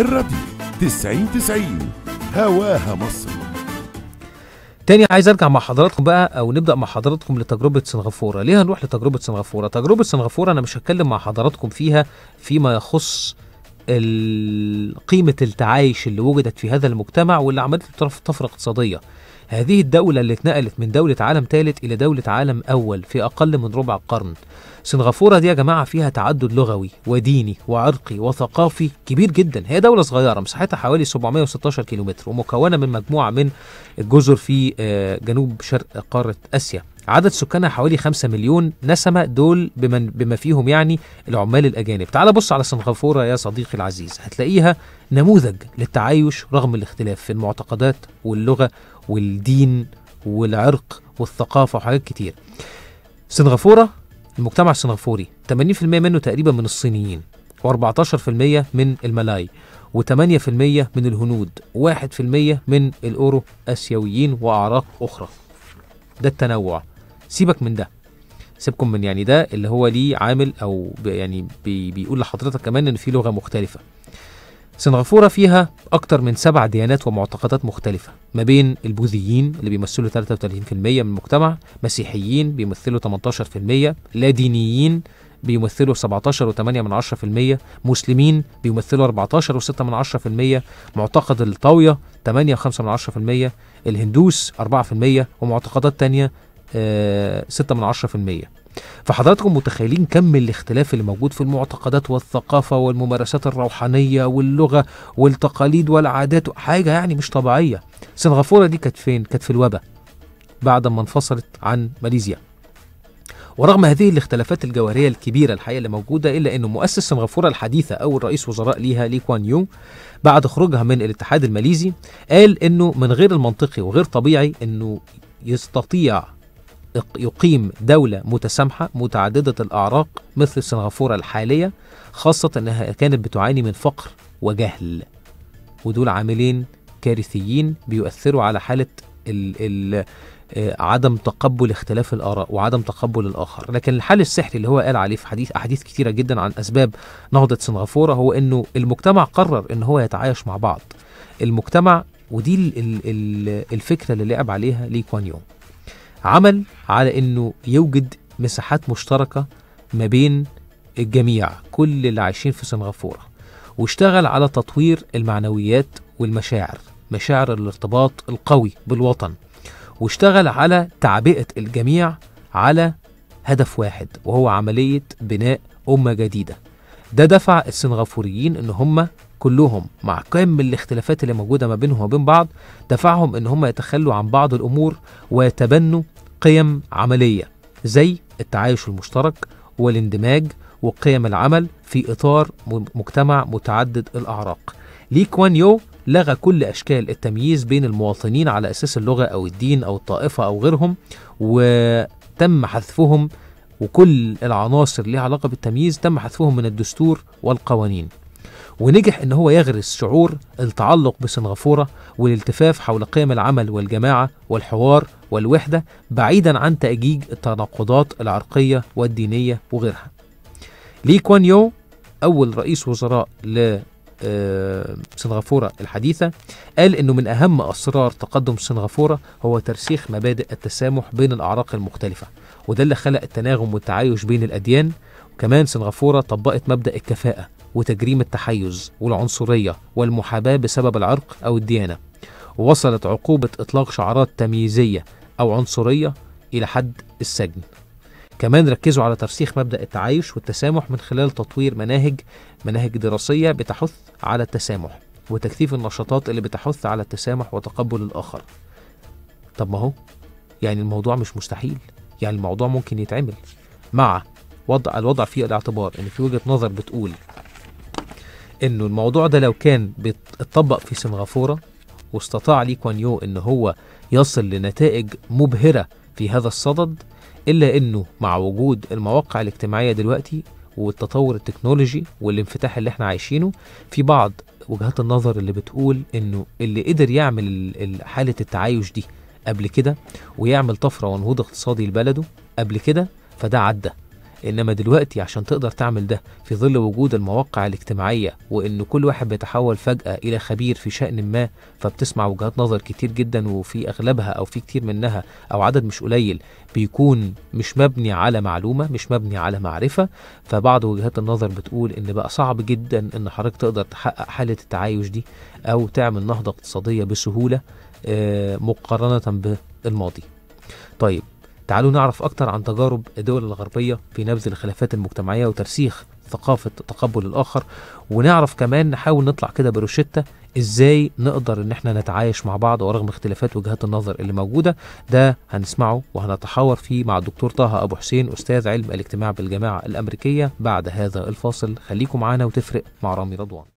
الراديو 90 90 هواها مصر تاني عايز ارجع مع حضراتكم بقى او نبدا مع حضراتكم لتجربه سنغافوره ليه هنروح لتجربه سنغافوره تجربه سنغافوره انا مش هتكلم مع حضراتكم فيها فيما يخص قيمه التعايش اللي وجدت في هذا المجتمع واللي عملت له طفره اقتصاديه هذه الدولة اللي اتنقلت من دولة عالم ثالث إلى دولة عالم أول في أقل من ربع قرن سنغافورة دي يا جماعة فيها تعدد لغوي وديني وعرقي وثقافي كبير جدا هي دولة صغيرة مساحتها حوالي 716 كيلومتر ومكونة من مجموعة من الجزر في آه، جنوب شرق قارة آسيا عدد سكانها حوالي 5 مليون نسمة دول بمن بما فيهم يعني العمال الأجانب تعال بص على سنغافورة يا صديقي العزيز هتلاقيها نموذج للتعايش رغم الاختلاف في المعتقدات واللغة والدين والعرق والثقافة وحاجات كتير سنغافورة المجتمع السنغافوري 80% منه تقريبا من الصينيين و14% من الملاي و8% من الهنود و1% من الأورو آسيويين وأعراق أخرى ده التنوع سيبك من ده سيبكم من يعني ده اللي هو ليه عامل او يعني بي بيقول لحضرتك كمان ان في لغه مختلفه سنغافورة فيها أكتر من سبع ديانات ومعتقدات مختلفة ما بين البوذيين اللي بيمثلوا 33% من المجتمع مسيحيين بيمثلوا 18% لا دينيين بيمثلوا 17 و8 من 10% مسلمين بيمثلوا 14 و6 من 10% معتقد الطاوية 8 و5 من 10% الهندوس 4% ومعتقدات تانية 6 آه، فحضراتكم متخيلين كم الاختلاف اللي موجود في المعتقدات والثقافة والممارسات الروحانية واللغة والتقاليد والعادات حاجة يعني مش طبيعية سنغافورة دي كانت فين؟ كانت في الوباء بعد ما انفصلت عن ماليزيا ورغم هذه الاختلافات الجوهريه الكبيره الحقيقه اللي موجوده الا انه مؤسس سنغافوره الحديثه اول رئيس وزراء ليها لي كوان يو بعد خروجها من الاتحاد الماليزي قال انه من غير المنطقي وغير طبيعي انه يستطيع يقيم دولة متسامحة متعددة الأعراق مثل سنغافورة الحالية خاصة أنها كانت بتعاني من فقر وجهل ودول عاملين كارثيين بيؤثروا على حالة ال ال آه، عدم تقبل اختلاف الآراء وعدم تقبل الآخر لكن الحل السحري اللي هو قال عليه في حديث أحاديث كتيرة جدا عن أسباب نهضة سنغافورة هو أنه المجتمع قرر أن هو يتعايش مع بعض المجتمع ودي الـ الـ الفكرة اللي لعب عليها لي كوان يونغ عمل على انه يوجد مساحات مشتركه ما بين الجميع كل اللي عايشين في سنغافوره واشتغل على تطوير المعنويات والمشاعر مشاعر الارتباط القوي بالوطن واشتغل على تعبئه الجميع على هدف واحد وهو عمليه بناء امه جديده ده دفع السنغافوريين ان هم كلهم مع كم الاختلافات اللي موجوده ما بينهم وبين بعض دفعهم ان هم يتخلوا عن بعض الامور ويتبنوا قيم عملية زي التعايش المشترك والاندماج وقيم العمل في إطار مجتمع متعدد الأعراق لي كوان يو لغى كل أشكال التمييز بين المواطنين على أساس اللغة أو الدين أو الطائفة أو غيرهم وتم حذفهم وكل العناصر ليها علاقة بالتمييز تم حذفهم من الدستور والقوانين ونجح ان هو يغرس شعور التعلق بسنغافوره والالتفاف حول قيم العمل والجماعه والحوار والوحده بعيدا عن تاجيج التناقضات العرقيه والدينيه وغيرها. لي كوان يو اول رئيس وزراء ل آه، سنغافورة الحديثة قال أنه من أهم أسرار تقدم سنغافورة هو ترسيخ مبادئ التسامح بين الأعراق المختلفة وده اللي خلق التناغم والتعايش بين الأديان وكمان سنغافورة طبقت مبدأ الكفاءة وتجريم التحيز والعنصرية والمحاباة بسبب العرق أو الديانة وصلت عقوبة إطلاق شعارات تمييزية أو عنصرية إلى حد السجن كمان ركزوا على ترسيخ مبدأ التعايش والتسامح من خلال تطوير مناهج مناهج دراسية بتحث على التسامح وتكثيف النشاطات اللي بتحث على التسامح وتقبل الآخر طب ما هو يعني الموضوع مش مستحيل يعني الموضوع ممكن يتعمل مع وضع الوضع في الاعتبار ان يعني في وجهه نظر بتقول انه الموضوع ده لو كان بيتطبق في سنغافوره واستطاع لي كوان يو ان هو يصل لنتائج مبهره في هذا الصدد الا انه مع وجود المواقع الاجتماعيه دلوقتي والتطور التكنولوجي والانفتاح اللي احنا عايشينه في بعض وجهات النظر اللي بتقول انه اللي قدر يعمل حاله التعايش دي قبل كده ويعمل طفره ونهوض اقتصادي لبلده قبل كده فده عدى انما دلوقتي عشان تقدر تعمل ده في ظل وجود المواقع الاجتماعيه وان كل واحد بيتحول فجاه الى خبير في شان ما فبتسمع وجهات نظر كتير جدا وفي اغلبها او في كتير منها او عدد مش قليل بيكون مش مبني على معلومه مش مبني على معرفه فبعض وجهات النظر بتقول ان بقى صعب جدا ان حضرتك تقدر تحقق حاله التعايش دي او تعمل نهضه اقتصاديه بسهوله آه، مقارنه بالماضي طيب تعالوا نعرف أكتر عن تجارب الدول الغربية في نبذ الخلافات المجتمعية وترسيخ ثقافة تقبل الآخر ونعرف كمان نحاول نطلع كده بروشتة إزاي نقدر إن إحنا نتعايش مع بعض ورغم اختلافات وجهات النظر اللي موجودة ده هنسمعه وهنتحاور فيه مع الدكتور طه أبو حسين أستاذ علم الاجتماع بالجامعة الأمريكية بعد هذا الفاصل خليكم معانا وتفرق مع رامي رضوان